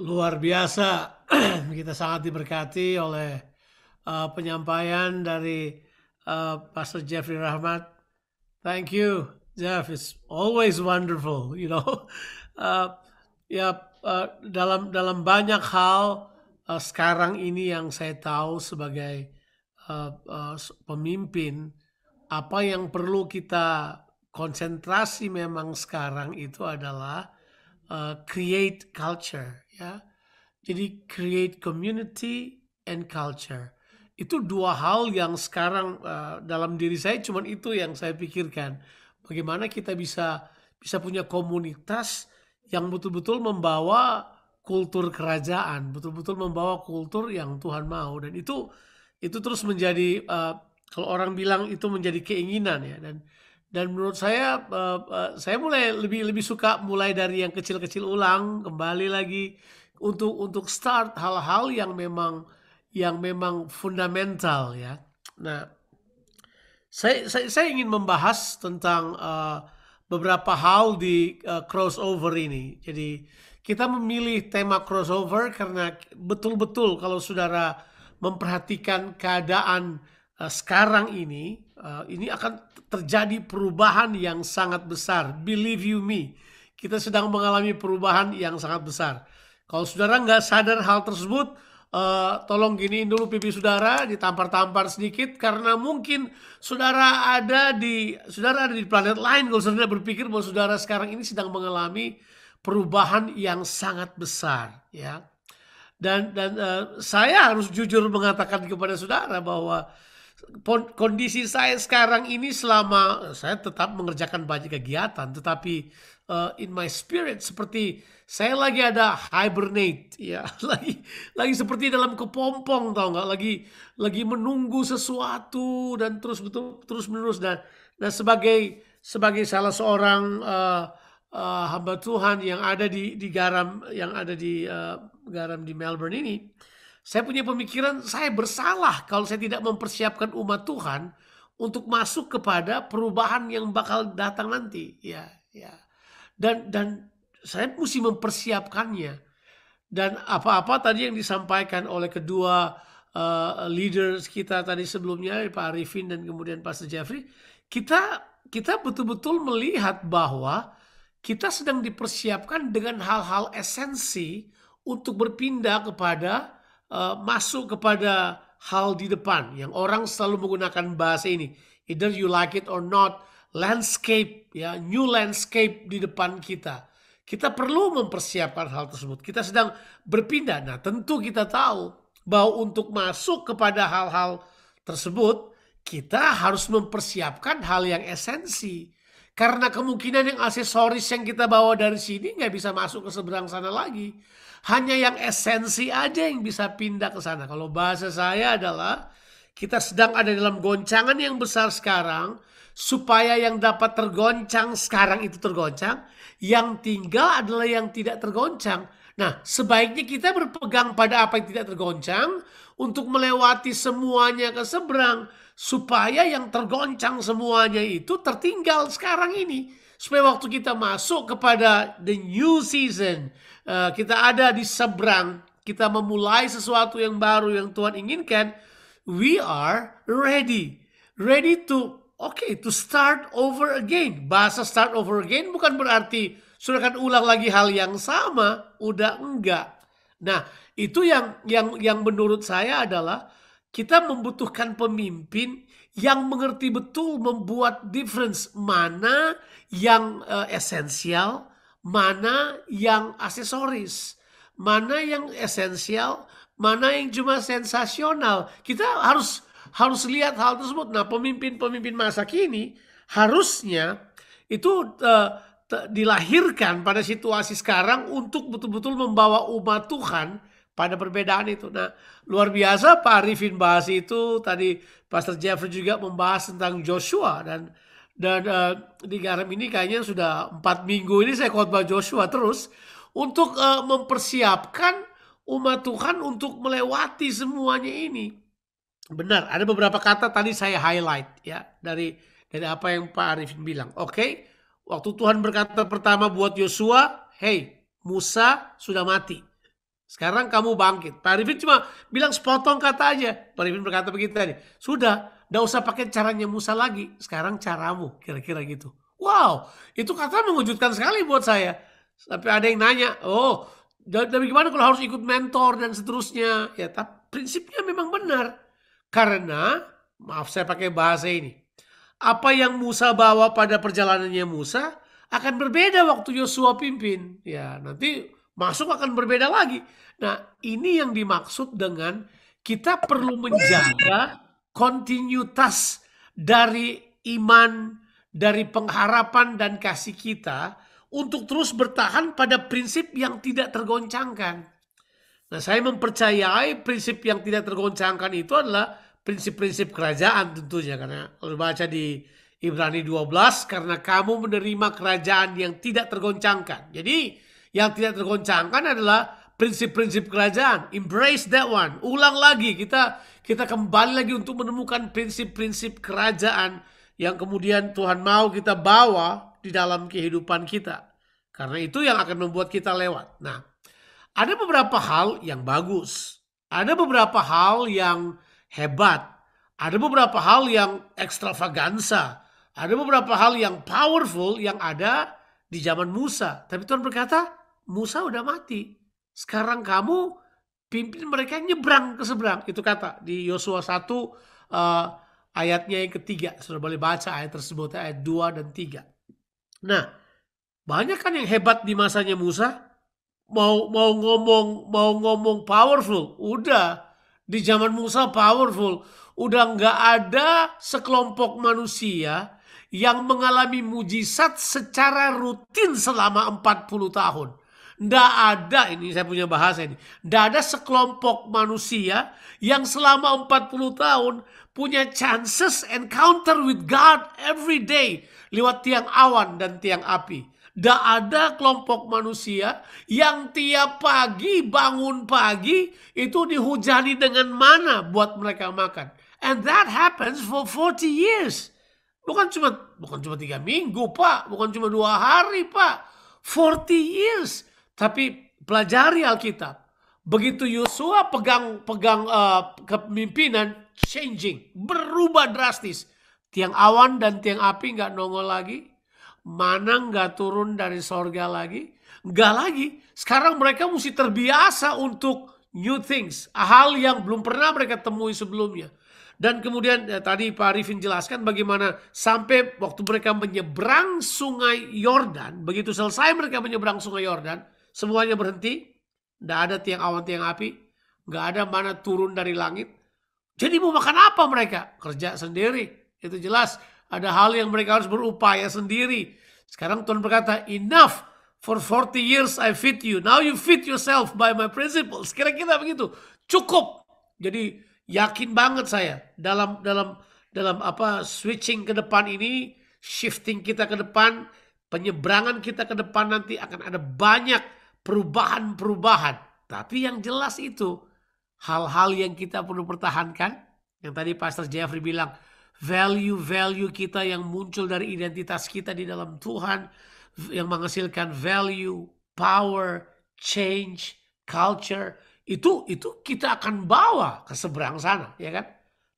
Luar biasa, kita sangat diberkati oleh uh, penyampaian dari uh, Pastor Jeffrey Rahmat. Thank you, Jeff. It's always wonderful, you know. Uh, ya uh, dalam dalam banyak hal uh, sekarang ini yang saya tahu sebagai uh, uh, pemimpin, apa yang perlu kita konsentrasi memang sekarang itu adalah Uh, create culture ya. Jadi create community and culture. Itu dua hal yang sekarang uh, dalam diri saya cuman itu yang saya pikirkan. Bagaimana kita bisa bisa punya komunitas yang betul-betul membawa kultur kerajaan, betul-betul membawa kultur yang Tuhan mau dan itu itu terus menjadi uh, kalau orang bilang itu menjadi keinginan ya dan dan menurut saya, eh, eh, saya mulai lebih lebih suka mulai dari yang kecil-kecil ulang, kembali lagi untuk untuk start hal-hal yang memang yang memang fundamental ya. Nah, saya saya, saya ingin membahas tentang uh, beberapa hal di uh, crossover ini. Jadi kita memilih tema crossover karena betul-betul kalau saudara memperhatikan keadaan uh, sekarang ini Eh, ini akan terjadi perubahan yang sangat besar. Believe you me, kita sedang mengalami perubahan yang sangat besar. Kalau saudara nggak sadar hal tersebut, uh, tolong gini dulu pipi saudara, ditampar-tampar sedikit karena mungkin saudara ada di saudara ada di planet lain. Kalau saudara berpikir bahwa saudara sekarang ini sedang mengalami perubahan yang sangat besar, ya. Dan dan uh, saya harus jujur mengatakan kepada saudara bahwa kondisi saya sekarang ini selama saya tetap mengerjakan banyak kegiatan tetapi uh, in my spirit seperti saya lagi ada hibernate ya lagi lagi seperti dalam kepompong tau nggak lagi lagi menunggu sesuatu dan terus betul terus menerus dan dan sebagai sebagai salah seorang uh, uh, hamba Tuhan yang ada di di garam yang ada di uh, garam di Melbourne ini saya punya pemikiran saya bersalah kalau saya tidak mempersiapkan umat Tuhan untuk masuk kepada perubahan yang bakal datang nanti, ya, ya. Dan dan saya mesti mempersiapkannya. Dan apa-apa tadi yang disampaikan oleh kedua uh, leaders kita tadi sebelumnya Pak Arifin dan kemudian Pastor Jeffrey, kita kita betul-betul melihat bahwa kita sedang dipersiapkan dengan hal-hal esensi untuk berpindah kepada uh, masuk kepada hal di depan yang orang selalu menggunakan bahasa ini either you like it or not landscape ya new landscape di depan kita kita perlu mempersiapkan hal tersebut kita sedang berpindah nah tentu kita tahu bahwa untuk masuk kepada hal-hal tersebut kita harus mempersiapkan hal yang esensi karena kemungkinan yang aksesoris yang kita bawa dari sini nggak bisa masuk ke seberang sana lagi hanya yang esensi aja yang bisa pindah ke sana. Kalau bahasa saya adalah kita sedang ada dalam goncangan yang besar sekarang supaya yang dapat tergoncang sekarang itu tergoncang, yang tinggal adalah yang tidak tergoncang. Nah, sebaiknya kita berpegang pada apa yang tidak tergoncang untuk melewati semuanya ke seberang supaya yang tergoncang semuanya itu tertinggal sekarang ini supaya waktu kita masuk kepada the new season, uh, kita ada di seberang, kita memulai sesuatu yang baru yang Tuhan inginkan, we are ready. Ready to okay, to start over again. Bahasa start over again bukan berarti sudah akan ulang lagi hal yang sama, udah enggak. Nah, itu yang yang yang menurut saya adalah kita membutuhkan pemimpin yang mengerti betul membuat difference mana yang uh, esensial, mana yang aksesoris, mana yang esensial, mana yang cuma sensasional. Kita harus harus lihat hal tersebut. Nah, pemimpin-pemimpin masa kini harusnya itu uh, dilahirkan pada situasi sekarang untuk betul-betul membawa umat Tuhan pada perbedaan itu. Nah, luar biasa Pak Arifin bahas itu tadi Pastor Jeffrey juga membahas tentang Joshua dan dan uh, di garam ini kayaknya sudah empat minggu ini saya khotbah Joshua terus untuk uh, mempersiapkan umat Tuhan untuk melewati semuanya ini. Benar, ada beberapa kata tadi saya highlight ya dari dari apa yang Pak Arifin bilang. Oke, okay, waktu Tuhan berkata pertama buat Yosua, "Hey, Musa sudah mati." Sekarang kamu bangkit. Pak Arifin cuma bilang sepotong kata aja. Pak Arifin berkata begitu tadi. Sudah, gak usah pakai caranya Musa lagi. Sekarang caramu, kira-kira gitu. Wow, itu kata mengejutkan sekali buat saya. Tapi ada yang nanya, oh, tapi gimana kalau harus ikut mentor dan seterusnya? Ya, tapi prinsipnya memang benar. Karena, maaf saya pakai bahasa ini. Apa yang Musa bawa pada perjalanannya Musa akan berbeda waktu Yosua pimpin. Ya, nanti masuk akan berbeda lagi. Nah, ini yang dimaksud dengan kita perlu menjaga kontinuitas dari iman, dari pengharapan dan kasih kita untuk terus bertahan pada prinsip yang tidak tergoncangkan. Nah, saya mempercayai prinsip yang tidak tergoncangkan itu adalah prinsip-prinsip kerajaan tentunya karena kalau baca di Ibrani 12 karena kamu menerima kerajaan yang tidak tergoncangkan. Jadi yang tidak tergoncangkan adalah prinsip-prinsip kerajaan. Embrace that one. Ulang lagi kita kita kembali lagi untuk menemukan prinsip-prinsip kerajaan yang kemudian Tuhan mau kita bawa di dalam kehidupan kita. Karena itu yang akan membuat kita lewat. Nah, ada beberapa hal yang bagus. Ada beberapa hal yang hebat. Ada beberapa hal yang ekstravaganza. Ada beberapa hal yang powerful yang ada di zaman Musa. Tapi Tuhan berkata, Musa udah mati. Sekarang kamu pimpin mereka nyebrang ke seberang. Itu kata di Yosua 1 uh, eh, ayatnya yang ketiga. Sudah boleh baca ayat tersebut, ayat 2 dan 3. Nah, banyak kan yang hebat di masanya Musa. Mau mau ngomong mau ngomong powerful, udah di zaman Musa powerful. Udah nggak ada sekelompok manusia yang mengalami mujizat secara rutin selama 40 tahun. Nggak ada, ini saya punya bahasa ini. Nggak ada sekelompok manusia yang selama 40 tahun punya chances encounter with God every day. Lewat tiang awan dan tiang api. Tidak ada kelompok manusia yang tiap pagi bangun pagi itu dihujani dengan mana buat mereka makan. And that happens for 40 years. Bukan cuma bukan cuma tiga minggu pak, bukan cuma dua hari pak. 40 years. Tapi pelajari Alkitab. Begitu Yosua pegang pegang uh, kepemimpinan, changing, berubah drastis. Tiang awan dan tiang api nggak nongol lagi. Mana nggak turun dari sorga lagi. Nggak lagi. Sekarang mereka mesti terbiasa untuk new things. Hal yang belum pernah mereka temui sebelumnya. Dan kemudian ya, tadi Pak Arifin jelaskan bagaimana sampai waktu mereka menyeberang sungai Yordan. Begitu selesai mereka menyeberang sungai Yordan Semuanya berhenti, tidak ada tiang awan tiang api, nggak ada mana turun dari langit. Jadi mau makan apa mereka? Kerja sendiri, itu jelas. Ada hal yang mereka harus berupaya sendiri. Sekarang Tuhan berkata, enough for 40 years I fit you. Now you fit yourself by my principles. Kira-kira begitu. Cukup. Jadi yakin banget saya dalam dalam dalam apa switching ke depan ini, shifting kita ke depan, penyeberangan kita ke depan nanti akan ada banyak perubahan-perubahan. Tapi yang jelas itu hal-hal yang kita perlu pertahankan. Yang tadi Pastor Jeffrey bilang, value-value kita yang muncul dari identitas kita di dalam Tuhan yang menghasilkan value, power, change, culture itu itu kita akan bawa ke seberang sana, ya kan?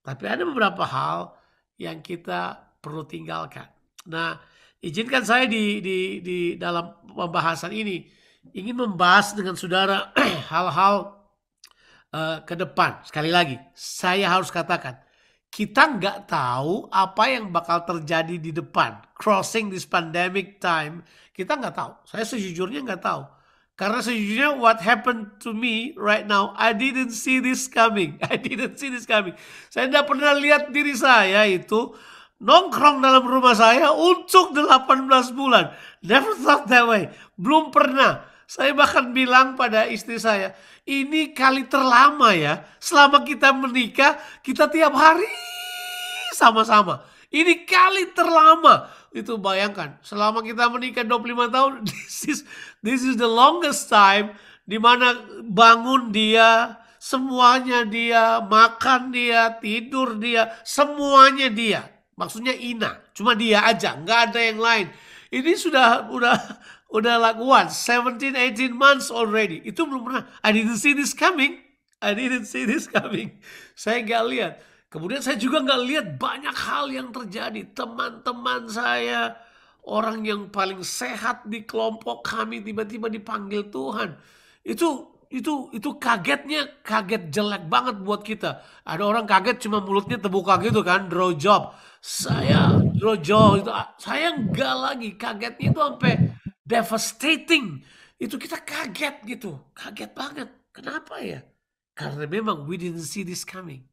Tapi ada beberapa hal yang kita perlu tinggalkan. Nah, izinkan saya di di di dalam pembahasan ini ingin membahas dengan saudara hal-hal uh, ke depan. Sekali lagi, saya harus katakan, kita nggak tahu apa yang bakal terjadi di depan. Crossing this pandemic time, kita nggak tahu. Saya sejujurnya nggak tahu. Karena sejujurnya what happened to me right now, I didn't see this coming. I didn't see this coming. Saya nggak pernah lihat diri saya itu nongkrong dalam rumah saya untuk 18 bulan. Never thought that way. Belum pernah. Saya bahkan bilang pada istri saya, ini kali terlama ya. Selama kita menikah, kita tiap hari sama-sama. Ini kali terlama. Itu bayangkan, selama kita menikah 25 tahun, this is this is the longest time di mana bangun dia, semuanya dia, makan dia, tidur dia, semuanya dia. Maksudnya Ina, cuma dia aja, nggak ada yang lain. Ini sudah udah udah like what 17 18 months already itu belum pernah I didn't see this coming I didn't see this coming saya nggak lihat kemudian saya juga nggak lihat banyak hal yang terjadi teman-teman saya orang yang paling sehat di kelompok kami tiba-tiba dipanggil Tuhan itu itu itu kagetnya kaget jelek banget buat kita. Ada orang kaget cuma mulutnya terbuka gitu kan, draw job. Saya draw job itu ah, saya enggak lagi kagetnya itu sampai devastating. Itu kita kaget gitu, kaget banget. Kenapa ya? Karena memang we didn't see this coming.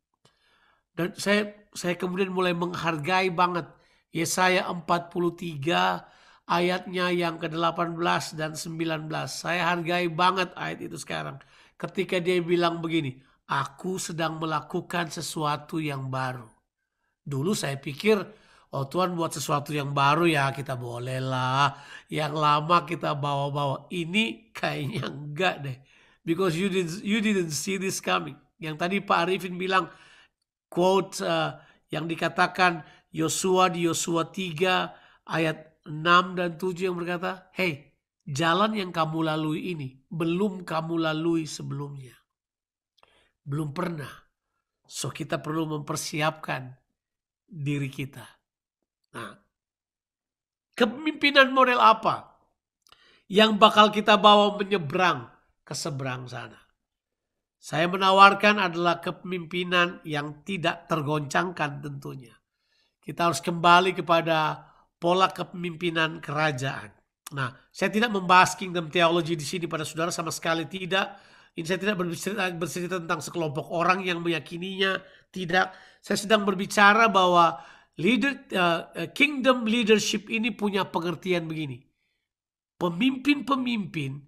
Dan saya saya kemudian mulai menghargai banget Yesaya 43 ayatnya yang ke-18 dan 19. Saya hargai banget ayat itu sekarang. Ketika dia bilang begini, aku sedang melakukan sesuatu yang baru. Dulu saya pikir oh Tuhan buat sesuatu yang baru ya kita bolehlah. Yang lama kita bawa-bawa. Ini kayaknya enggak deh. Because you didn't, you didn't see this coming. Yang tadi Pak Arifin bilang, quote uh, yang dikatakan Yosua di Yosua 3 ayat 6 dan 7 yang berkata, Hey, jalan yang kamu lalui ini belum kamu lalui sebelumnya. Belum pernah. So kita perlu mempersiapkan diri kita. Nah, kepemimpinan moral apa yang bakal kita bawa menyeberang ke seberang sana? Saya menawarkan adalah kepemimpinan yang tidak tergoncangkan tentunya. Kita harus kembali kepada pola kepemimpinan kerajaan. Nah, saya tidak membahas kingdom theology di sini pada saudara sama sekali tidak. Ini saya tidak bercerita, bercerita tentang sekelompok orang yang meyakininya, tidak. Saya sedang berbicara bahwa leader uh, uh, kingdom leadership ini punya pengertian begini. Pemimpin-pemimpin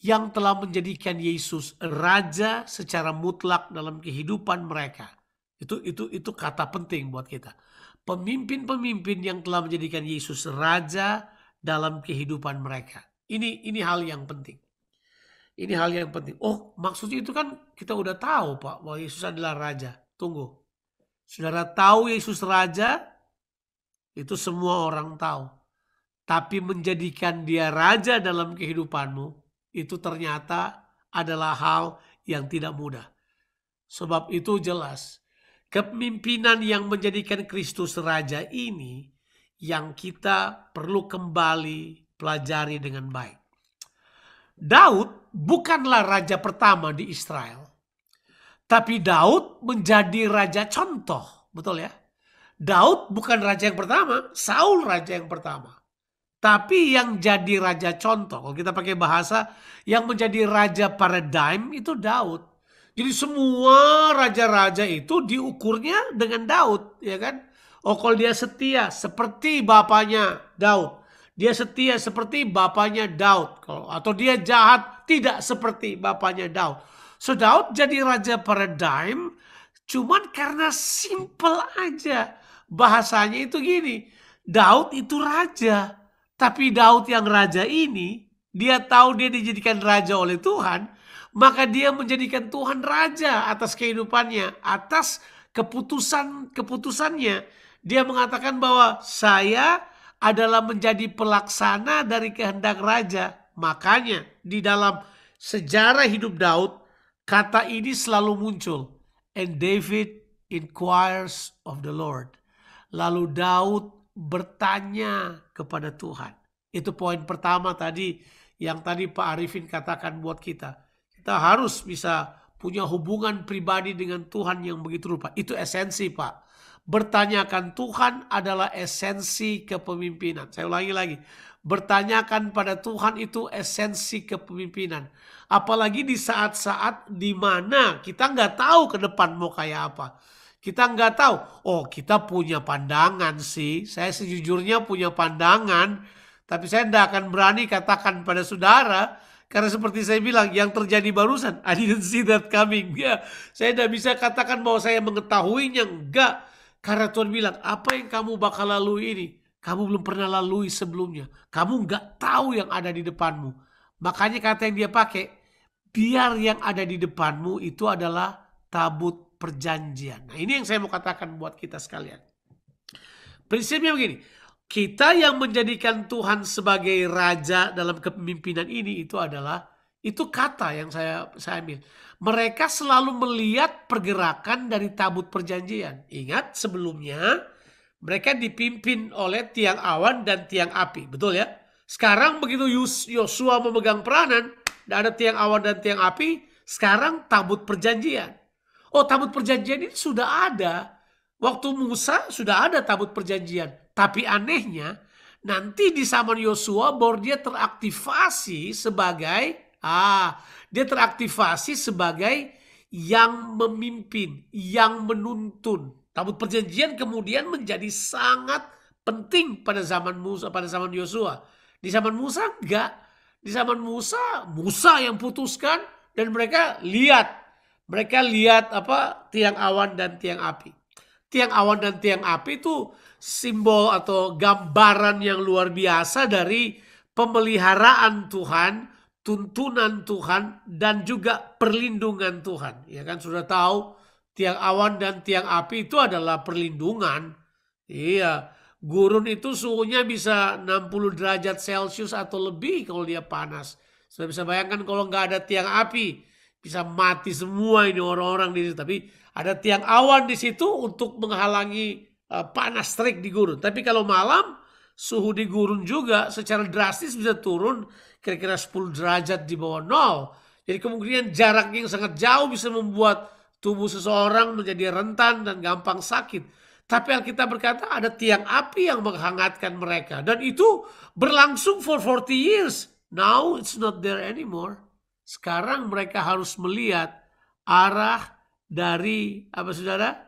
yang telah menjadikan Yesus raja secara mutlak dalam kehidupan mereka. Itu itu itu kata penting buat kita. Pemimpin-pemimpin yang telah menjadikan Yesus raja dalam kehidupan mereka. Ini ini hal yang penting. Ini hal yang penting. Oh, maksudnya itu kan kita udah tahu, Pak, bahwa Yesus adalah raja. Tunggu. Saudara tahu Yesus Raja, itu semua orang tahu. Tapi menjadikan dia raja dalam kehidupanmu, itu ternyata adalah hal yang tidak mudah. Sebab itu jelas, kepemimpinan yang menjadikan Kristus raja ini yang kita perlu kembali pelajari dengan baik. Daud bukanlah raja pertama di Israel. Tapi Daud menjadi raja contoh, betul ya? Daud bukan raja yang pertama, Saul raja yang pertama. Tapi yang jadi raja contoh, kalau kita pakai bahasa, yang menjadi raja paradigm itu Daud. Jadi semua raja-raja itu diukurnya dengan Daud, ya kan? Oh kalau dia setia seperti bapaknya Daud. Dia setia seperti bapaknya Daud. atau dia jahat tidak seperti bapaknya Daud. So Daud jadi raja paradigm cuman karena simple aja. Bahasanya itu gini, Daud itu raja. Tapi Daud yang raja ini, dia tahu dia dijadikan raja oleh Tuhan, maka dia menjadikan Tuhan raja atas kehidupannya, atas keputusan-keputusannya. Dia mengatakan bahwa saya adalah menjadi pelaksana dari kehendak raja. Makanya di dalam sejarah hidup Daud Kata ini selalu muncul. And David inquires of the Lord. Lalu Daud bertanya kepada Tuhan. Itu poin pertama tadi yang tadi Pak Arifin katakan buat kita. Kita harus bisa punya hubungan pribadi dengan Tuhan yang begitu rupa. Itu esensi Pak. Bertanyakan Tuhan adalah esensi kepemimpinan. Saya ulangi lagi bertanyakan pada Tuhan itu esensi kepemimpinan. Apalagi di saat-saat di mana kita nggak tahu ke depan mau kayak apa. Kita nggak tahu, oh kita punya pandangan sih. Saya sejujurnya punya pandangan, tapi saya nggak akan berani katakan pada saudara, karena seperti saya bilang, yang terjadi barusan, I didn't see that coming. Ya, saya tidak bisa katakan bahwa saya mengetahuinya. Enggak. Karena Tuhan bilang, apa yang kamu bakal lalui ini? Kamu belum pernah lalui sebelumnya. Kamu nggak tahu yang ada di depanmu. Makanya kata yang dia pakai, biar yang ada di depanmu itu adalah tabut perjanjian. Nah ini yang saya mau katakan buat kita sekalian. Prinsipnya begini, kita yang menjadikan Tuhan sebagai raja dalam kepemimpinan ini itu adalah itu kata yang saya saya ambil. Mereka selalu melihat pergerakan dari tabut perjanjian. Ingat sebelumnya mereka dipimpin oleh tiang awan dan tiang api. Betul ya? Sekarang begitu Yosua memegang peranan, dan ada tiang awan dan tiang api, sekarang tabut perjanjian. Oh tabut perjanjian ini sudah ada. Waktu Musa sudah ada tabut perjanjian. Tapi anehnya, nanti di zaman Yosua baru dia teraktivasi sebagai ah dia teraktivasi sebagai yang memimpin, yang menuntun, Tabut perjanjian kemudian menjadi sangat penting pada zaman Musa, pada zaman Yosua. Di zaman Musa enggak. Di zaman Musa, Musa yang putuskan dan mereka lihat. Mereka lihat apa tiang awan dan tiang api. Tiang awan dan tiang api itu simbol atau gambaran yang luar biasa dari pemeliharaan Tuhan, tuntunan Tuhan dan juga perlindungan Tuhan. Ya kan sudah tahu tiang awan dan tiang api itu adalah perlindungan. Iya, gurun itu suhunya bisa 60 derajat Celcius atau lebih kalau dia panas. Saya bisa bayangkan kalau nggak ada tiang api, bisa mati semua ini orang-orang di situ. Tapi ada tiang awan di situ untuk menghalangi eh, panas terik di gurun. Tapi kalau malam, suhu di gurun juga secara drastis bisa turun kira-kira 10 derajat di bawah nol. Jadi kemungkinan jarak yang sangat jauh bisa membuat tubuh seseorang menjadi rentan dan gampang sakit. Tapi Alkitab berkata ada tiang api yang menghangatkan mereka. Dan itu berlangsung for 40 years. Now it's not there anymore. Sekarang mereka harus melihat arah dari apa saudara?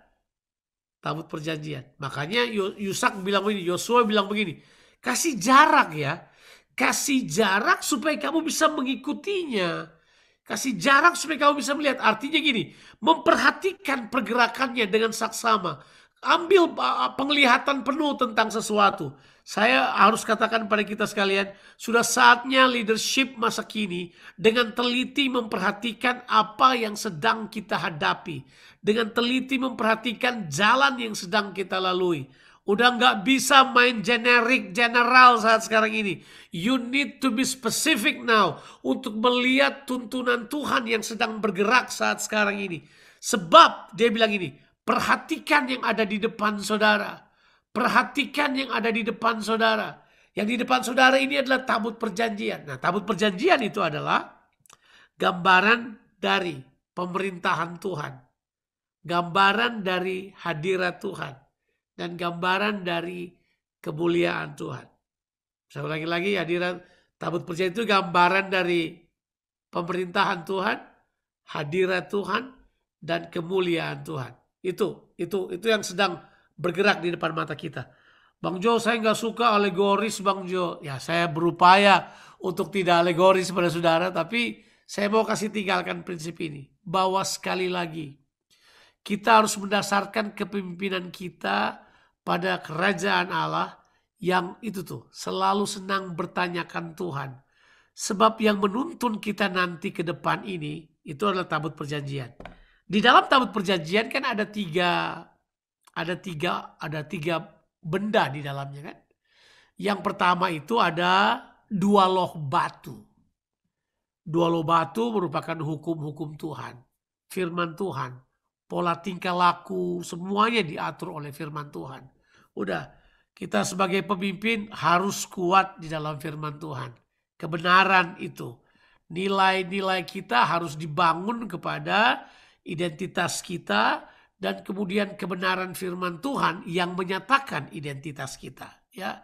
Tabut perjanjian. Makanya Yusak bilang begini, Yosua bilang begini. Kasih jarak ya. Kasih jarak supaya kamu bisa mengikutinya. Kasih jarak supaya kamu bisa melihat. Artinya gini, memperhatikan pergerakannya dengan saksama. Ambil uh, uh, penglihatan penuh tentang sesuatu. Saya harus katakan pada kita sekalian, sudah saatnya leadership masa kini dengan teliti memperhatikan apa yang sedang kita hadapi. Dengan teliti memperhatikan jalan yang sedang kita lalui Udah nggak bisa main generic general saat sekarang ini. You need to be specific now untuk melihat tuntunan Tuhan yang sedang bergerak saat sekarang ini. Sebab dia bilang ini, perhatikan yang ada di depan saudara. Perhatikan yang ada di depan saudara. Yang di depan saudara ini adalah tabut perjanjian. Nah, tabut perjanjian itu adalah gambaran dari pemerintahan Tuhan. Gambaran dari hadirat Tuhan dan gambaran dari kemuliaan Tuhan. Saya ulangi lagi hadirat tabut percaya itu gambaran dari pemerintahan Tuhan, hadirat Tuhan, dan kemuliaan Tuhan. Itu, itu, itu yang sedang bergerak di depan mata kita. Bang Jo, saya nggak suka alegoris Bang Jo. Ya, saya berupaya untuk tidak alegoris pada saudara, tapi saya mau kasih tinggalkan prinsip ini. Bahwa sekali lagi, kita harus mendasarkan kepemimpinan kita pada kerajaan Allah yang itu tuh selalu senang bertanyakan Tuhan. Sebab yang menuntun kita nanti ke depan ini itu adalah tabut perjanjian. Di dalam tabut perjanjian kan ada tiga ada tiga ada tiga benda di dalamnya kan. Yang pertama itu ada dua loh batu. Dua loh batu merupakan hukum-hukum Tuhan, firman Tuhan pola tingkah laku, semuanya diatur oleh firman Tuhan. Udah, kita sebagai pemimpin harus kuat di dalam firman Tuhan. Kebenaran itu, nilai-nilai kita harus dibangun kepada identitas kita dan kemudian kebenaran firman Tuhan yang menyatakan identitas kita, ya.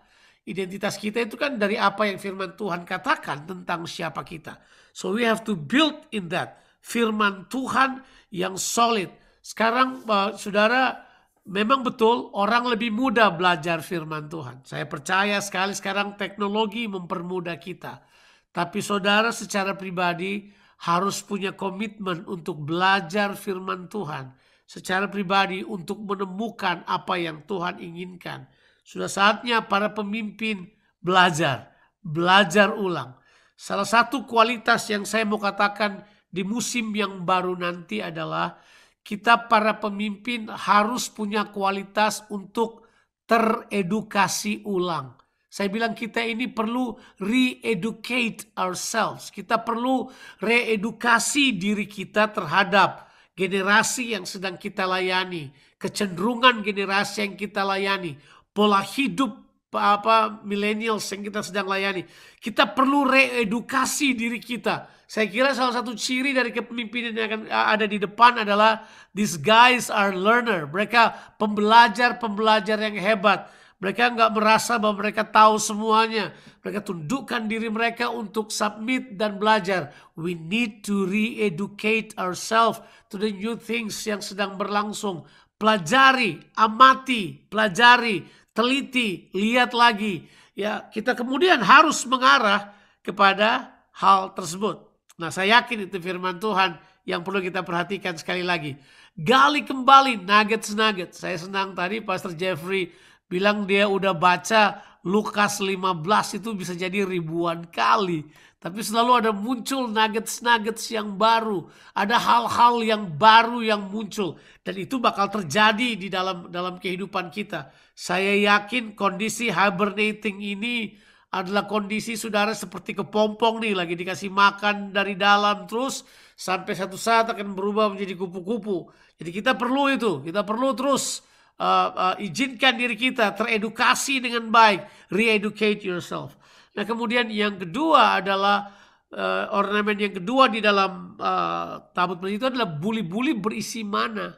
Identitas kita itu kan dari apa yang firman Tuhan katakan tentang siapa kita. So we have to build in that firman Tuhan yang solid, sekarang uh, saudara memang betul orang lebih mudah belajar firman Tuhan. Saya percaya sekali sekarang teknologi mempermudah kita. Tapi saudara secara pribadi harus punya komitmen untuk belajar firman Tuhan. Secara pribadi untuk menemukan apa yang Tuhan inginkan. Sudah saatnya para pemimpin belajar, belajar ulang. Salah satu kualitas yang saya mau katakan di musim yang baru nanti adalah kita para pemimpin harus punya kualitas untuk teredukasi ulang. Saya bilang kita ini perlu re-educate ourselves. Kita perlu reedukasi diri kita terhadap generasi yang sedang kita layani, kecenderungan generasi yang kita layani, pola hidup apa millennials yang kita sedang layani. Kita perlu reedukasi diri kita saya kira salah satu ciri dari kepemimpinan yang akan ada di depan adalah these guys are learner. Mereka pembelajar-pembelajar yang hebat. Mereka nggak merasa bahwa mereka tahu semuanya. Mereka tundukkan diri mereka untuk submit dan belajar. We need to re-educate ourselves to the new things yang sedang berlangsung. Pelajari, amati, pelajari, teliti, lihat lagi. Ya, kita kemudian harus mengarah kepada hal tersebut. Nah saya yakin itu firman Tuhan yang perlu kita perhatikan sekali lagi. Gali kembali nuggets nugget Saya senang tadi Pastor Jeffrey bilang dia udah baca Lukas 15 itu bisa jadi ribuan kali. Tapi selalu ada muncul nuggets-nuggets yang baru. Ada hal-hal yang baru yang muncul. Dan itu bakal terjadi di dalam dalam kehidupan kita. Saya yakin kondisi hibernating ini adalah kondisi saudara seperti kepompong nih lagi dikasih makan dari dalam terus sampai satu saat akan berubah menjadi kupu-kupu. Jadi kita perlu itu, kita perlu terus uh, uh, izinkan diri kita teredukasi dengan baik, reeducate yourself. Nah kemudian yang kedua adalah uh, ornamen yang kedua di dalam uh, tabut itu adalah buli-buli berisi mana,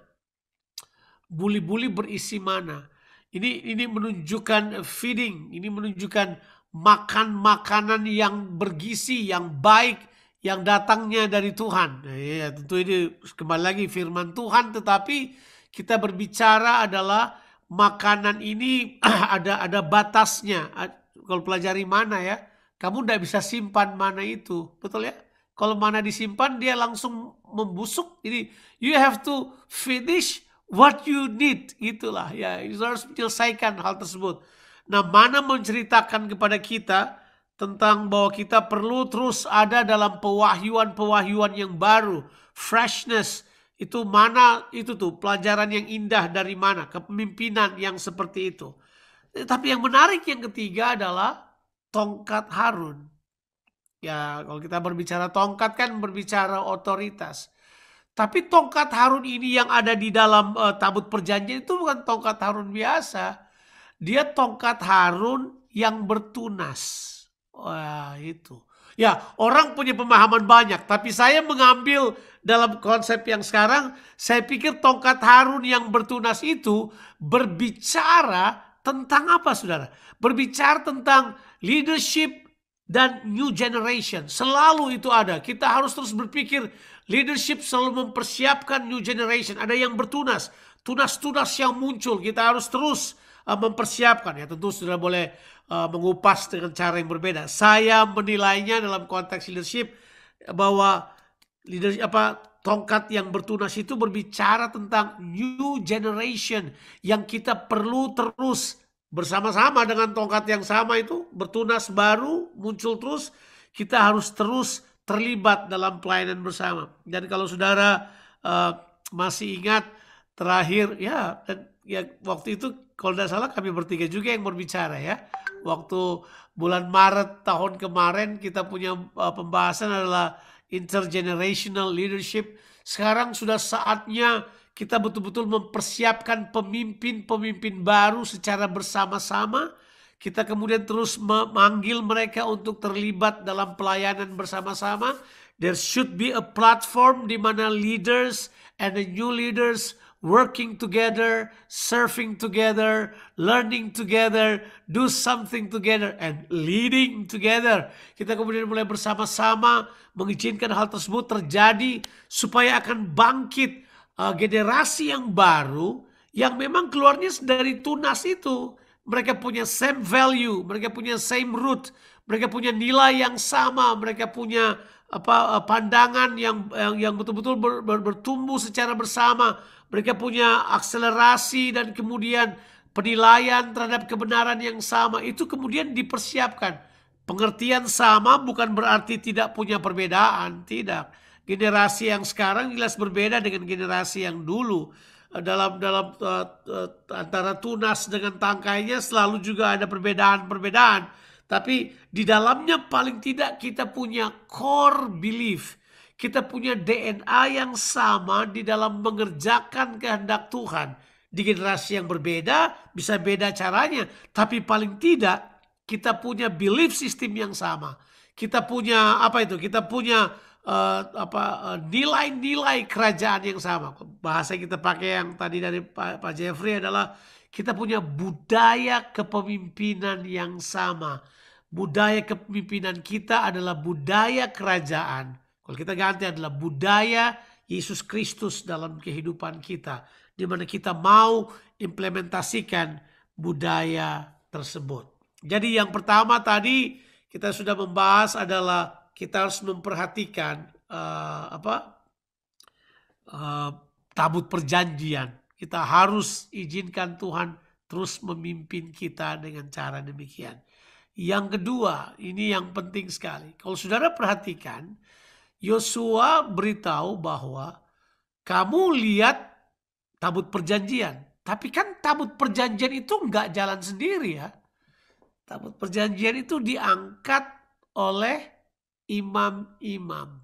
buli-buli berisi mana. Ini ini menunjukkan feeding, ini menunjukkan makan makanan yang bergizi, yang baik, yang datangnya dari Tuhan. Ya, tentu ini kembali lagi firman Tuhan, tetapi kita berbicara adalah makanan ini ada ada batasnya. Kalau pelajari mana ya, kamu tidak bisa simpan mana itu, betul ya? Kalau mana disimpan dia langsung membusuk. Jadi you have to finish what you need, itulah ya. You harus menyelesaikan hal tersebut. Nah, mana menceritakan kepada kita tentang bahwa kita perlu terus ada dalam pewahyuan-pewahyuan yang baru, freshness. Itu mana itu tuh pelajaran yang indah dari mana kepemimpinan yang seperti itu. Eh, tapi yang menarik yang ketiga adalah tongkat Harun. Ya, kalau kita berbicara tongkat kan berbicara otoritas. Tapi tongkat Harun ini yang ada di dalam uh, tabut perjanjian itu bukan tongkat Harun biasa dia tongkat Harun yang bertunas. Wah, itu. Ya, orang punya pemahaman banyak, tapi saya mengambil dalam konsep yang sekarang, saya pikir tongkat Harun yang bertunas itu berbicara tentang apa saudara? Berbicara tentang leadership dan new generation. Selalu itu ada. Kita harus terus berpikir leadership selalu mempersiapkan new generation. Ada yang bertunas, tunas-tunas yang muncul. Kita harus terus uh, mempersiapkan ya tentu sudah boleh uh, mengupas dengan cara yang berbeda. Saya menilainya dalam konteks leadership bahwa leadership apa tongkat yang bertunas itu berbicara tentang new generation yang kita perlu terus bersama-sama dengan tongkat yang sama itu bertunas baru muncul terus kita harus terus terlibat dalam pelayanan bersama dan kalau saudara uh, masih ingat terakhir ya ya waktu itu kalau tidak salah kami bertiga juga yang berbicara ya. Waktu bulan Maret tahun kemarin kita punya e, pembahasan adalah intergenerational leadership. Sekarang sudah saatnya kita betul-betul mempersiapkan pemimpin-pemimpin baru secara bersama-sama. Kita kemudian terus memanggil mereka untuk terlibat dalam pelayanan bersama-sama. There should be a platform di mana leaders and the new leaders working together, surfing together, learning together, do something together, and leading together. Kita kemudian mulai bersama-sama mengizinkan hal tersebut terjadi supaya akan bangkit uh, generasi yang baru yang memang keluarnya dari tunas itu. Mereka punya same value, mereka punya same root, mereka punya nilai yang sama, mereka punya apa eh, pandangan yang yang, betul-betul ber, ber, bertumbuh secara bersama. Mereka punya akselerasi dan kemudian penilaian terhadap kebenaran yang sama itu kemudian dipersiapkan. Pengertian sama bukan berarti tidak punya perbedaan, tidak. Generasi yang sekarang jelas berbeda dengan generasi yang dulu. Eh, dalam dalam uh, uh, antara tunas dengan tangkainya selalu juga ada perbedaan-perbedaan tapi di dalamnya paling tidak kita punya core belief. Kita punya DNA yang sama di dalam mengerjakan kehendak Tuhan. Di generasi yang berbeda bisa beda caranya. Tapi paling tidak kita punya belief system yang sama. Kita punya apa itu? Kita punya uh, apa nilai eh, nilai-nilai kerajaan yang sama. Bahasa yang kita pakai yang tadi dari Pak, Pak Jeffrey adalah kita punya budaya kepemimpinan yang sama budaya kepemimpinan kita adalah budaya kerajaan. Kalau kita ganti adalah budaya Yesus Kristus dalam kehidupan kita. Di mana kita mau implementasikan budaya tersebut. Jadi yang pertama tadi kita sudah membahas adalah kita harus memperhatikan uh, apa uh, tabut perjanjian. Kita harus izinkan Tuhan terus memimpin kita dengan cara demikian. Yang kedua, ini yang penting sekali. Kalau saudara perhatikan, Yosua beritahu bahwa kamu lihat tabut perjanjian. Tapi kan tabut perjanjian itu nggak jalan sendiri ya. Tabut perjanjian itu diangkat oleh imam-imam.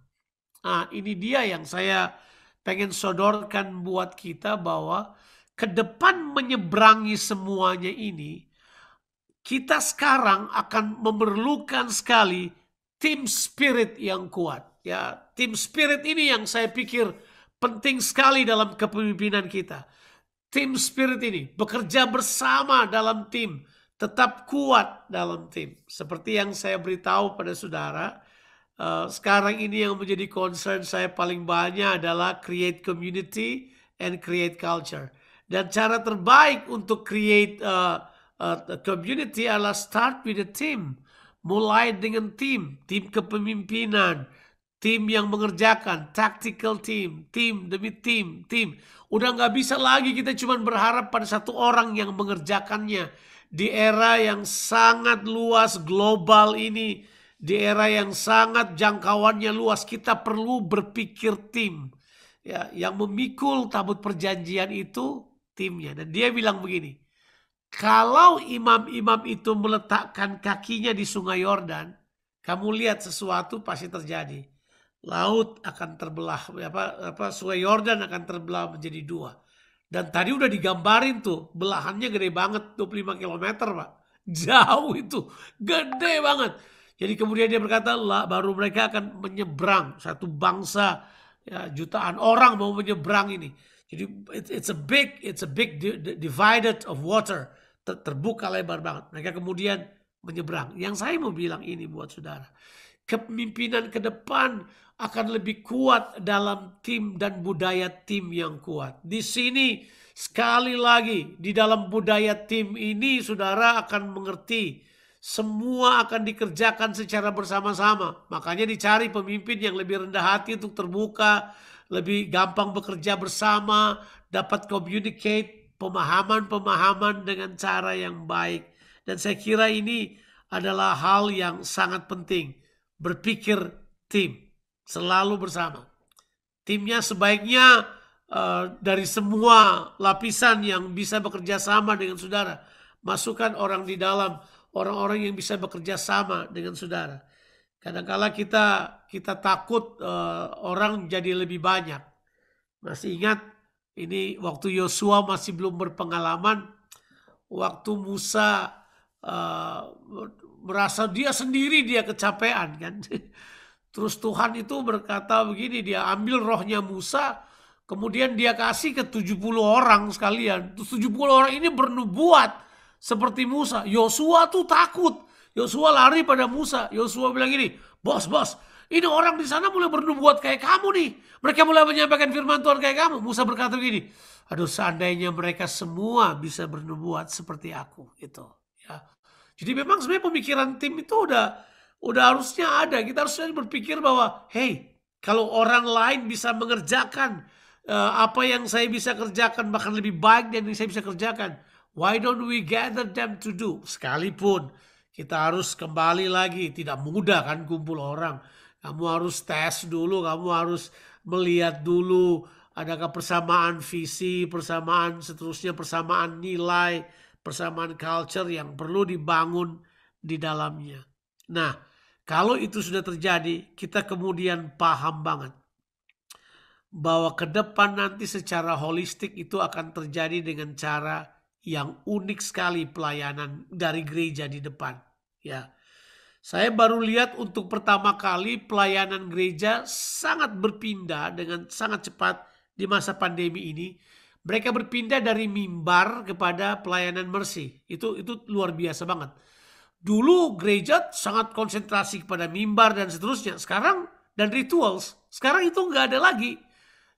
Nah ini dia yang saya pengen sodorkan buat kita bahwa ke depan menyeberangi semuanya ini kita sekarang akan memerlukan sekali tim spirit yang kuat. Ya, tim spirit ini yang saya pikir penting sekali dalam kepemimpinan kita. Tim spirit ini bekerja bersama dalam tim, tetap kuat dalam tim. Seperti yang saya beritahu pada saudara, uh, sekarang ini yang menjadi concern saya paling banyak adalah create community and create culture. Dan cara terbaik untuk create uh, uh, community adalah start with the team. Mulai dengan tim, tim kepemimpinan, tim yang mengerjakan, tactical team, tim demi tim, tim. Udah nggak bisa lagi kita cuma berharap pada satu orang yang mengerjakannya. Di era yang sangat luas global ini, di era yang sangat jangkauannya luas, kita perlu berpikir tim. Ya, yang memikul tabut perjanjian itu timnya. Dan dia bilang begini, kalau imam-imam itu meletakkan kakinya di sungai Yordan, kamu lihat sesuatu pasti terjadi. Laut akan terbelah, apa, apa sungai Yordan akan terbelah menjadi dua. Dan tadi udah digambarin tuh, belahannya gede banget, 25 km Pak. Jauh itu, gede banget. Jadi kemudian dia berkata, lah, baru mereka akan menyeberang. Satu bangsa ya, jutaan orang mau menyeberang ini. Jadi it's a big it's a big divided of water Ter, terbuka lebar banget. Mereka kemudian menyeberang. Yang saya mau bilang ini buat saudara, kepemimpinan ke depan akan lebih kuat dalam tim dan budaya tim yang kuat. Di sini sekali lagi di dalam budaya tim ini saudara akan mengerti semua akan dikerjakan secara bersama-sama. Makanya dicari pemimpin yang lebih rendah hati untuk terbuka lebih gampang bekerja bersama, dapat communicate pemahaman-pemahaman dengan cara yang baik. Dan saya kira ini adalah hal yang sangat penting. Berpikir tim, selalu bersama. Timnya sebaiknya uh, dari semua lapisan yang bisa bekerja sama dengan saudara. Masukkan orang di dalam, orang-orang yang bisa bekerja sama dengan saudara. Kadangkala kita kita takut uh, orang jadi lebih banyak. Masih ingat ini waktu Yosua masih belum berpengalaman, waktu Musa uh, merasa dia sendiri dia kecapean kan. Terus Tuhan itu berkata begini, dia ambil rohnya Musa, kemudian dia kasih ke 70 orang sekalian. Terus 70 orang ini bernubuat seperti Musa. Yosua tuh takut. Yosua lari pada Musa. Yosua bilang gini, bos, bos, ini orang di sana mulai bernubuat kayak kamu nih. Mereka mulai menyampaikan firman Tuhan kayak kamu. Musa berkata begini, aduh seandainya mereka semua bisa bernubuat seperti aku gitu. Ya. Jadi memang sebenarnya pemikiran tim itu udah udah harusnya ada. Kita harusnya berpikir bahwa, hey, kalau orang lain bisa mengerjakan uh, apa yang saya bisa kerjakan bahkan lebih baik dari yang saya bisa kerjakan. Why don't we gather them to do? Sekalipun kita harus kembali lagi, tidak mudah kan kumpul orang. Kamu harus tes dulu, kamu harus melihat dulu adakah persamaan visi, persamaan seterusnya, persamaan nilai, persamaan culture yang perlu dibangun di dalamnya. Nah, kalau itu sudah terjadi, kita kemudian paham banget bahwa ke depan nanti secara holistik itu akan terjadi dengan cara yang unik sekali pelayanan dari gereja di depan. Ya, saya baru lihat untuk pertama kali pelayanan gereja sangat berpindah dengan sangat cepat di masa pandemi ini. Mereka berpindah dari mimbar kepada pelayanan mercy. Itu itu luar biasa banget. Dulu gereja sangat konsentrasi kepada mimbar dan seterusnya. Sekarang dan rituals. Sekarang itu nggak ada lagi.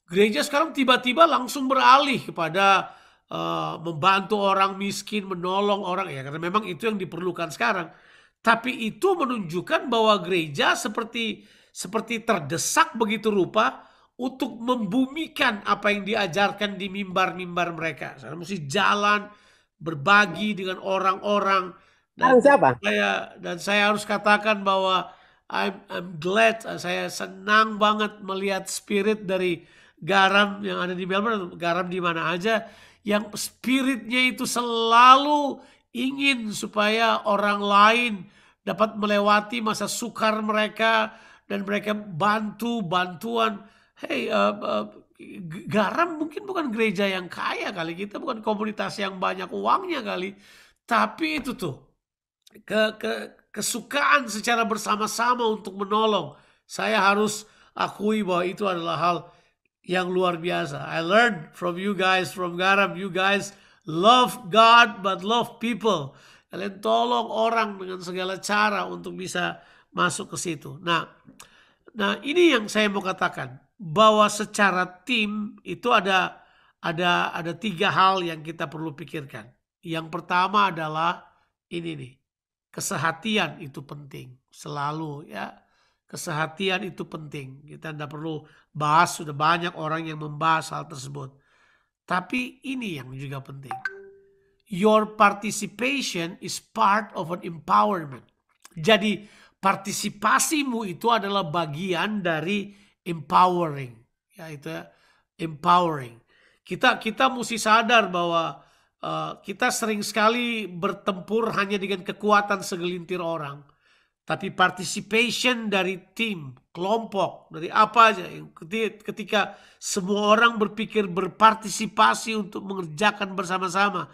Gereja sekarang tiba-tiba langsung beralih kepada uh, membantu orang miskin, menolong orang ya karena memang itu yang diperlukan sekarang tapi itu menunjukkan bahwa gereja seperti seperti terdesak begitu rupa untuk membumikan apa yang diajarkan di mimbar-mimbar mereka. Saya mesti jalan berbagi dengan orang-orang. Dan siapa? Saya dan saya harus katakan bahwa I'm, I'm glad saya senang banget melihat spirit dari garam yang ada di Melbourne, garam di mana aja yang spiritnya itu selalu ingin supaya orang lain dapat melewati masa sukar mereka dan mereka bantu bantuan. Hey, uh, uh, garam mungkin bukan gereja yang kaya kali kita bukan komunitas yang banyak uangnya kali, tapi itu tuh ke, ke kesukaan secara bersama-sama untuk menolong. Saya harus akui bahwa itu adalah hal yang luar biasa. I learned from you guys, from Garam, you guys love God but love people. Kalian tolong orang dengan segala cara untuk bisa masuk ke situ. Nah, nah ini yang saya mau katakan bahwa secara tim itu ada ada ada tiga hal yang kita perlu pikirkan. Yang pertama adalah ini nih kesehatian itu penting selalu ya kesehatian itu penting kita tidak perlu bahas sudah banyak orang yang membahas hal tersebut tapi ini yang juga penting your participation is part of an empowerment. Jadi partisipasimu itu adalah bagian dari empowering, ya itu ya, empowering. Kita kita mesti sadar bahwa uh, kita sering sekali bertempur hanya dengan kekuatan segelintir orang, tapi participation dari tim, kelompok, dari apa aja ketika semua orang berpikir berpartisipasi untuk mengerjakan bersama-sama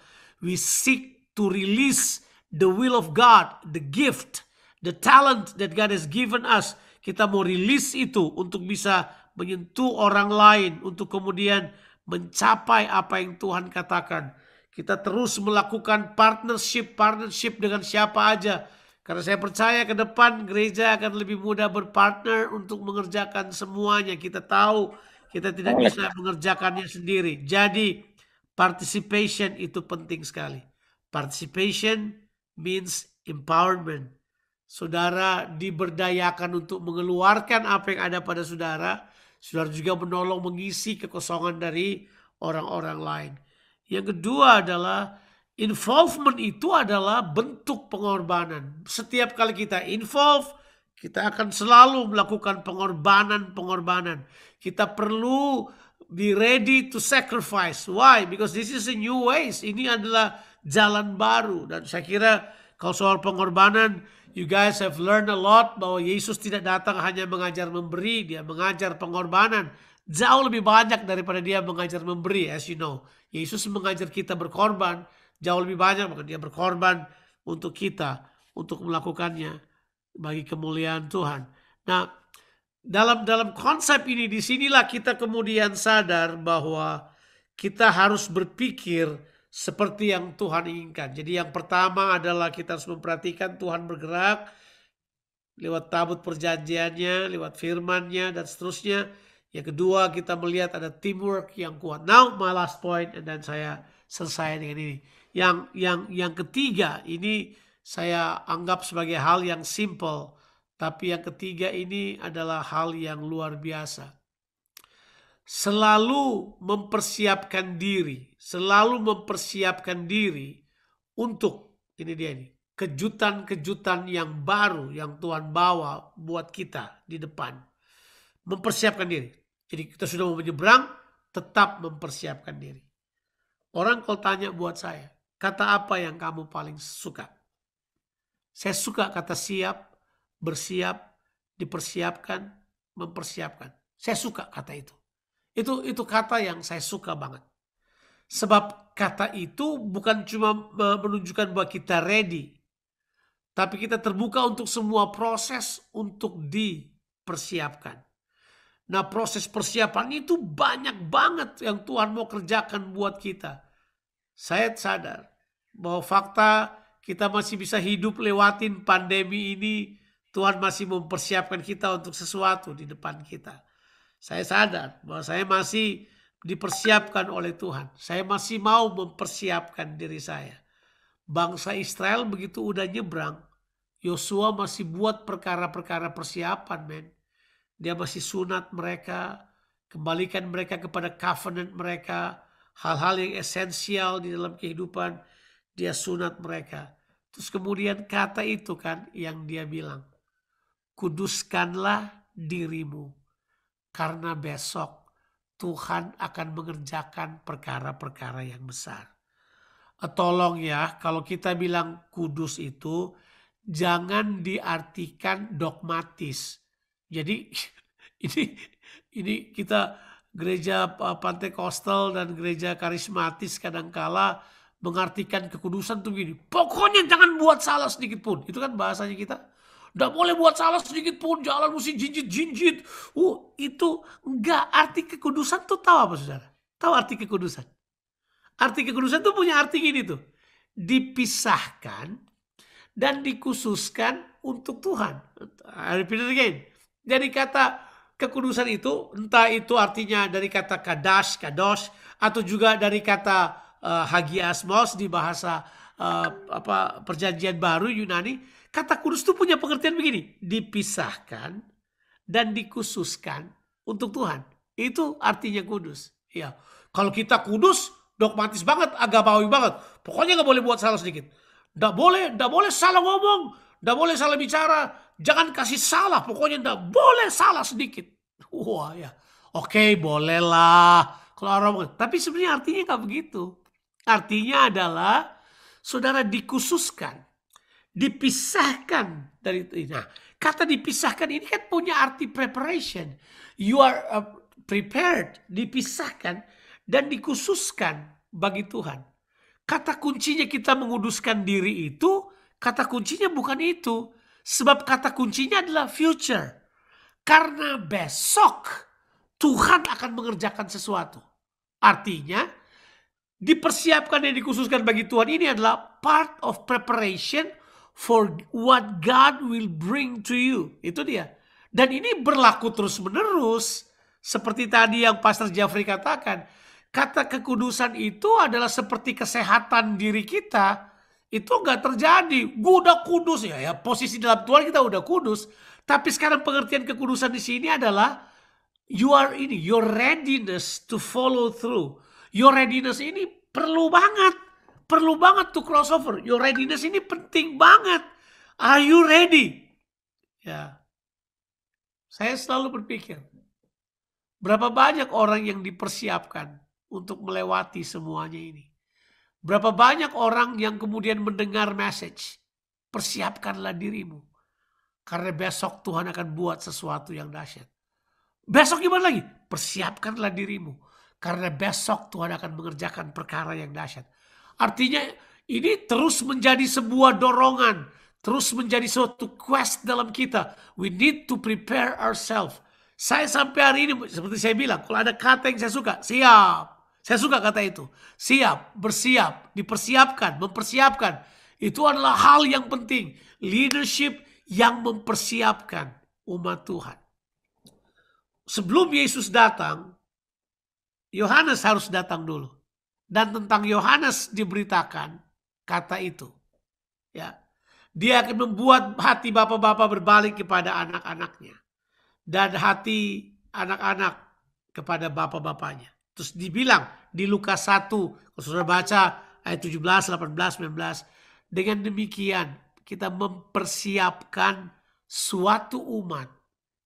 we seek to release the will of God, the gift, the talent that God has given us. Kita mau release itu untuk bisa menyentuh orang lain, untuk kemudian mencapai apa yang Tuhan katakan. Kita terus melakukan partnership, partnership dengan siapa aja. Karena saya percaya ke depan gereja akan lebih mudah berpartner untuk mengerjakan semuanya. Kita tahu kita tidak bisa mengerjakannya sendiri. Jadi Participation itu penting sekali. Participation means empowerment. Saudara diberdayakan untuk mengeluarkan apa yang ada pada saudara. Saudara juga menolong mengisi kekosongan dari orang-orang lain. Yang kedua adalah involvement itu adalah bentuk pengorbanan. Setiap kali kita involve, kita akan selalu melakukan pengorbanan-pengorbanan. Kita perlu be ready to sacrifice. Why? Because this is a new ways. Ini adalah jalan baru. Dan saya kira kalau soal pengorbanan, you guys have learned a lot bahwa Yesus tidak datang hanya mengajar memberi, dia mengajar pengorbanan. Jauh lebih banyak daripada dia mengajar memberi, as you know. Yesus mengajar kita berkorban, jauh lebih banyak bahkan dia berkorban untuk kita, untuk melakukannya bagi kemuliaan Tuhan. Nah, dalam dalam konsep ini disinilah kita kemudian sadar bahwa kita harus berpikir seperti yang Tuhan inginkan. Jadi yang pertama adalah kita harus memperhatikan Tuhan bergerak lewat tabut perjanjiannya, lewat firmannya dan seterusnya. Yang kedua kita melihat ada teamwork yang kuat. Now my last point dan saya selesai dengan ini. Yang yang yang ketiga ini saya anggap sebagai hal yang simple tapi yang ketiga ini adalah hal yang luar biasa. Selalu mempersiapkan diri, selalu mempersiapkan diri untuk ini dia ini kejutan-kejutan yang baru yang Tuhan bawa buat kita di depan. Mempersiapkan diri. Jadi kita sudah mau menyeberang, tetap mempersiapkan diri. Orang kalau tanya buat saya, kata apa yang kamu paling suka? Saya suka kata siap, bersiap, dipersiapkan, mempersiapkan. Saya suka kata itu. Itu itu kata yang saya suka banget. Sebab kata itu bukan cuma menunjukkan bahwa kita ready, tapi kita terbuka untuk semua proses untuk dipersiapkan. Nah proses persiapan itu banyak banget yang Tuhan mau kerjakan buat kita. Saya sadar bahwa fakta kita masih bisa hidup lewatin pandemi ini Tuhan masih mempersiapkan kita untuk sesuatu di depan kita. Saya sadar bahwa saya masih dipersiapkan oleh Tuhan. Saya masih mau mempersiapkan diri saya. Bangsa Israel begitu udah nyebrang, Yosua masih buat perkara-perkara persiapan, men. Dia masih sunat mereka, kembalikan mereka kepada covenant mereka, hal-hal yang esensial di dalam kehidupan, dia sunat mereka. Terus kemudian kata itu kan yang dia bilang, kuduskanlah dirimu, karena besok Tuhan akan mengerjakan perkara-perkara yang besar. Eh, tolong ya, kalau kita bilang kudus itu jangan diartikan dogmatis. Jadi ini ini kita gereja Pantai dan gereja karismatis kadangkala mengartikan kekudusan tuh gini. Pokoknya jangan buat salah sedikit pun. Itu kan bahasanya kita udah boleh buat salah sedikit pun, jalan mesti jinjit-jinjit. Uh, itu enggak. Arti kekudusan tuh tahu apa saudara? Tahu arti kekudusan? Arti kekudusan tuh punya arti gini tuh. Dipisahkan dan dikhususkan untuk Tuhan. I ah, repeat it again. Jadi kata kekudusan itu entah itu artinya dari kata kadas, kados atau juga dari kata uh, eh, hagiasmos di bahasa uh, apa perjanjian baru Yunani Kata kudus itu punya pengertian begini, dipisahkan dan dikhususkan untuk Tuhan. Itu artinya kudus. Ya, kalau kita kudus, dogmatis banget, agamawi banget. Pokoknya gak boleh buat salah sedikit. Gak boleh, gak boleh salah ngomong, Gak boleh salah bicara. Jangan kasih salah, pokoknya gak boleh salah sedikit. Wah ya, oke bolehlah. Kalau orang, tapi sebenarnya artinya gak begitu. Artinya adalah saudara dikhususkan dipisahkan dari itu. Nah, kata dipisahkan ini kan punya arti preparation. You are uh, prepared, dipisahkan dan dikhususkan bagi Tuhan. Kata kuncinya kita menguduskan diri itu, kata kuncinya bukan itu. Sebab kata kuncinya adalah future. Karena besok Tuhan akan mengerjakan sesuatu. Artinya, dipersiapkan dan dikhususkan bagi Tuhan ini adalah part of preparation for what God will bring to you. Itu dia. Dan ini berlaku terus-menerus. Seperti tadi yang Pastor Jafri katakan. Kata kekudusan itu adalah seperti kesehatan diri kita. Itu nggak terjadi. Gue udah kudus. Ya, ya posisi dalam Tuhan kita udah kudus. Tapi sekarang pengertian kekudusan di sini adalah you are ini, your readiness to follow through. Your readiness ini perlu banget perlu banget tuh crossover. Your readiness ini penting banget. Are you ready? Ya. Saya selalu berpikir, berapa banyak orang yang dipersiapkan untuk melewati semuanya ini? Berapa banyak orang yang kemudian mendengar message? Persiapkanlah dirimu. Karena besok Tuhan akan buat sesuatu yang dahsyat. Besok gimana lagi? Persiapkanlah dirimu. Karena besok Tuhan akan mengerjakan perkara yang dahsyat. Artinya ini terus menjadi sebuah dorongan, terus menjadi suatu quest dalam kita. We need to prepare ourselves. Saya sampai hari ini, seperti saya bilang, kalau ada kata yang saya suka, siap. Saya suka kata itu. Siap, bersiap, dipersiapkan, mempersiapkan. Itu adalah hal yang penting. Leadership yang mempersiapkan umat Tuhan. Sebelum Yesus datang, Yohanes harus datang dulu dan tentang Yohanes diberitakan kata itu. Ya. Dia akan membuat hati bapak-bapak berbalik kepada anak-anaknya dan hati anak-anak kepada bapak-bapaknya. Terus dibilang di Lukas 1, kalau sudah baca ayat 17, 18, 19, dengan demikian kita mempersiapkan suatu umat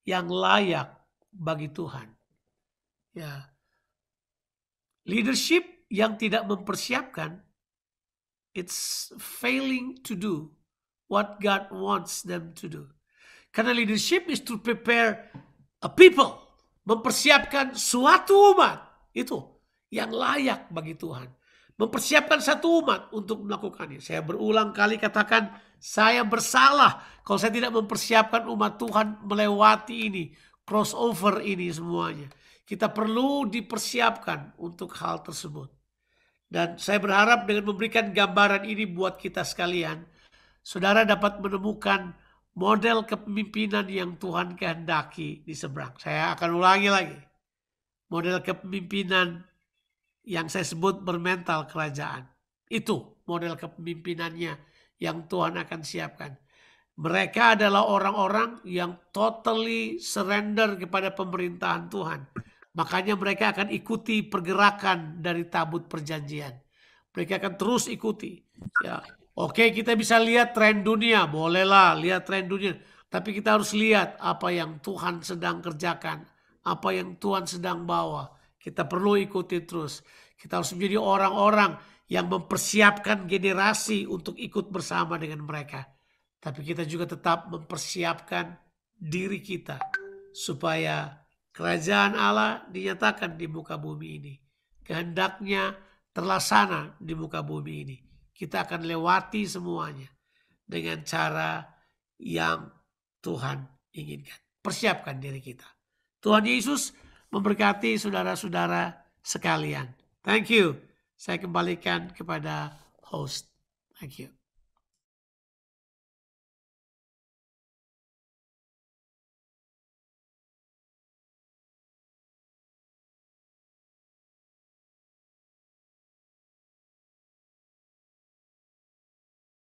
yang layak bagi Tuhan. Ya. Leadership yang tidak mempersiapkan it's failing to do what God wants them to do. Karena leadership is to prepare a people, mempersiapkan suatu umat itu yang layak bagi Tuhan. Mempersiapkan satu umat untuk melakukannya. Saya berulang kali katakan, saya bersalah kalau saya tidak mempersiapkan umat Tuhan melewati ini, crossover ini semuanya. Kita perlu dipersiapkan untuk hal tersebut. Dan saya berharap dengan memberikan gambaran ini buat kita sekalian, saudara dapat menemukan model kepemimpinan yang Tuhan kehendaki di seberang. Saya akan ulangi lagi. Model kepemimpinan yang saya sebut bermental kerajaan. Itu model kepemimpinannya yang Tuhan akan siapkan. Mereka adalah orang-orang yang totally surrender kepada pemerintahan Tuhan. Makanya mereka akan ikuti pergerakan dari tabut perjanjian. Mereka akan terus ikuti. Ya. Oke, kita bisa lihat tren dunia. Bolehlah lihat tren dunia. Tapi kita harus lihat apa yang Tuhan sedang kerjakan. Apa yang Tuhan sedang bawa. Kita perlu ikuti terus. Kita harus menjadi orang-orang yang mempersiapkan generasi untuk ikut bersama dengan mereka. Tapi kita juga tetap mempersiapkan diri kita supaya kerajaan Allah dinyatakan di muka bumi ini. Kehendaknya terlaksana di muka bumi ini. Kita akan lewati semuanya dengan cara yang Tuhan inginkan. Persiapkan diri kita. Tuhan Yesus memberkati saudara-saudara sekalian. Thank you. Saya kembalikan kepada host. Thank you.